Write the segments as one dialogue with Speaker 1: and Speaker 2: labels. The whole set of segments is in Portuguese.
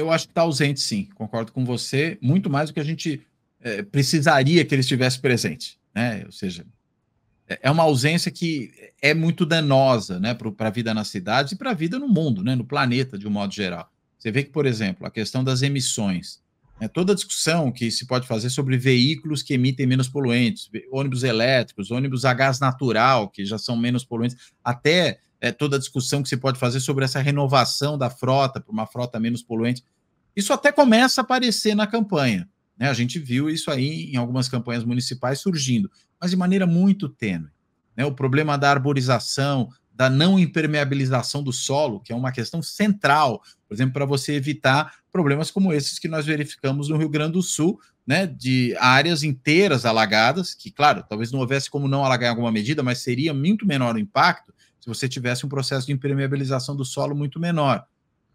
Speaker 1: eu acho que está ausente, sim. Concordo com você. Muito mais do que a gente é, precisaria que ele estivesse presente. Né? Ou seja, é, é uma ausência que é muito danosa né? para a vida na cidade e para a vida no mundo, né? no planeta, de um modo geral. Você vê que, por exemplo, a questão das emissões. Né? Toda a discussão que se pode fazer sobre veículos que emitem menos poluentes, ônibus elétricos, ônibus a gás natural, que já são menos poluentes, até é, toda a discussão que se pode fazer sobre essa renovação da frota para uma frota menos poluente. Isso até começa a aparecer na campanha. Né? A gente viu isso aí em algumas campanhas municipais surgindo, mas de maneira muito tênue. Né? O problema da arborização, da não impermeabilização do solo, que é uma questão central, por exemplo, para você evitar problemas como esses que nós verificamos no Rio Grande do Sul, né, de áreas inteiras alagadas, que, claro, talvez não houvesse como não alagar em alguma medida, mas seria muito menor o impacto, se você tivesse um processo de impermeabilização do solo muito menor.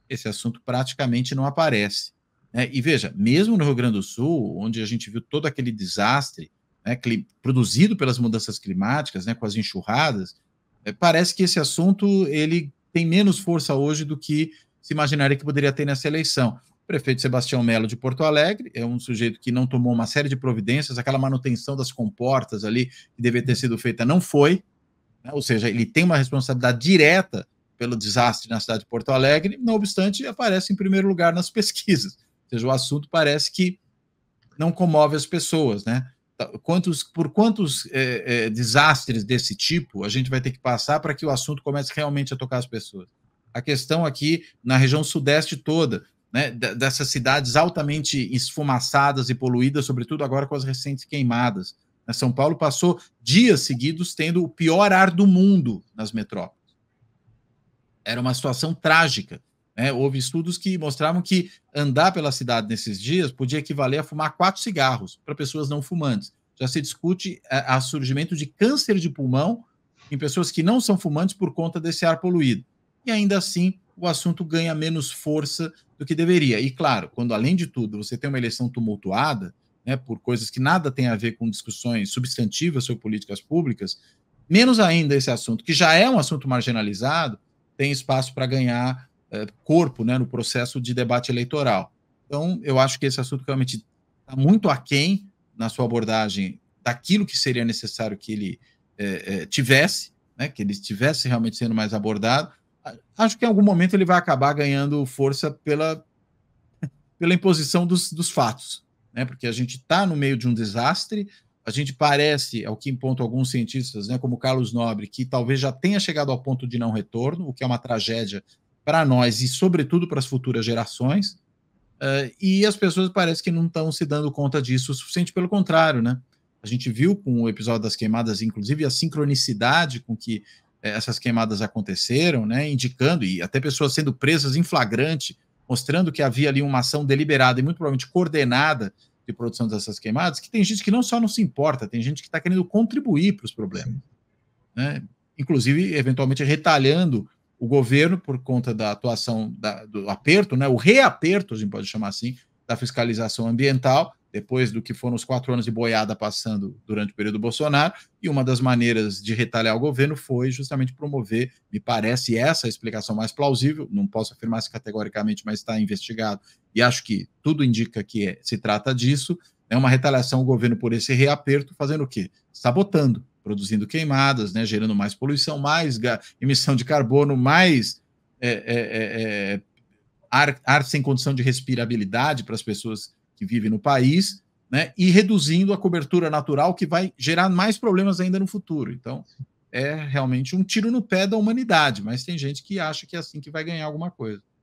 Speaker 1: Esse assunto praticamente não aparece. Né? E veja, mesmo no Rio Grande do Sul, onde a gente viu todo aquele desastre né, produzido pelas mudanças climáticas, né, com as enxurradas, é, parece que esse assunto ele tem menos força hoje do que se imaginaria que poderia ter nessa eleição. O prefeito Sebastião Melo de Porto Alegre é um sujeito que não tomou uma série de providências, aquela manutenção das comportas ali que deveria ter sido feita não foi, né? Ou seja, ele tem uma responsabilidade direta pelo desastre na cidade de Porto Alegre, não obstante, aparece em primeiro lugar nas pesquisas. Ou seja, o assunto parece que não comove as pessoas, né? Então, quantos, por quantos é, é, desastres desse tipo a gente vai ter que passar para que o assunto comece realmente a tocar as pessoas? A questão aqui na região sudeste toda, né, dessas cidades altamente esfumaçadas e poluídas, sobretudo agora com as recentes queimadas. Né? São Paulo passou dias seguidos tendo o pior ar do mundo nas metrópoles. Era uma situação trágica. Né? Houve estudos que mostravam que andar pela cidade nesses dias podia equivaler a fumar quatro cigarros para pessoas não fumantes. Já se discute o é, surgimento de câncer de pulmão em pessoas que não são fumantes por conta desse ar poluído. E ainda assim, o assunto ganha menos força do que deveria. E claro, quando além de tudo você tem uma eleição tumultuada, né, por coisas que nada tem a ver com discussões substantivas sobre políticas públicas, menos ainda esse assunto, que já é um assunto marginalizado, tem espaço para ganhar eh, corpo né, no processo de debate eleitoral. Então, eu acho que esse assunto realmente está muito aquém na sua abordagem daquilo que seria necessário que ele eh, eh, tivesse, né, que ele estivesse realmente sendo mais abordado. Acho que em algum momento ele vai acabar ganhando força pela, pela imposição dos, dos fatos né? Porque a gente está no meio de um desastre, a gente parece, ao é que ponto alguns cientistas, né, como Carlos Nobre, que talvez já tenha chegado ao ponto de não retorno, o que é uma tragédia para nós e, sobretudo, para as futuras gerações. Uh, e as pessoas parece que não estão se dando conta disso o suficiente, pelo contrário, né? A gente viu com o episódio das queimadas, inclusive, a sincronicidade com que eh, essas queimadas aconteceram, né? Indicando, e até pessoas sendo presas em flagrante mostrando que havia ali uma ação deliberada e muito provavelmente coordenada de produção dessas queimadas, que tem gente que não só não se importa, tem gente que está querendo contribuir para os problemas. Né? Inclusive, eventualmente, retalhando o governo por conta da atuação da, do aperto, né? o reaperto, a gente pode chamar assim, da fiscalização ambiental, depois do que foram os quatro anos de boiada passando durante o período Bolsonaro, e uma das maneiras de retaliar o governo foi justamente promover, me parece essa a explicação mais plausível, não posso afirmar se categoricamente, mas está investigado, e acho que tudo indica que é, se trata disso, né, uma retaliação ao governo por esse reaperto, fazendo o quê? Sabotando, produzindo queimadas, né, gerando mais poluição, mais emissão de carbono, mais... É é, é, é, ar, ar sem condição de respirabilidade para as pessoas que vive no país, né, e reduzindo a cobertura natural, que vai gerar mais problemas ainda no futuro. Então, é realmente um tiro no pé da humanidade, mas tem gente que acha que é assim que vai ganhar alguma coisa.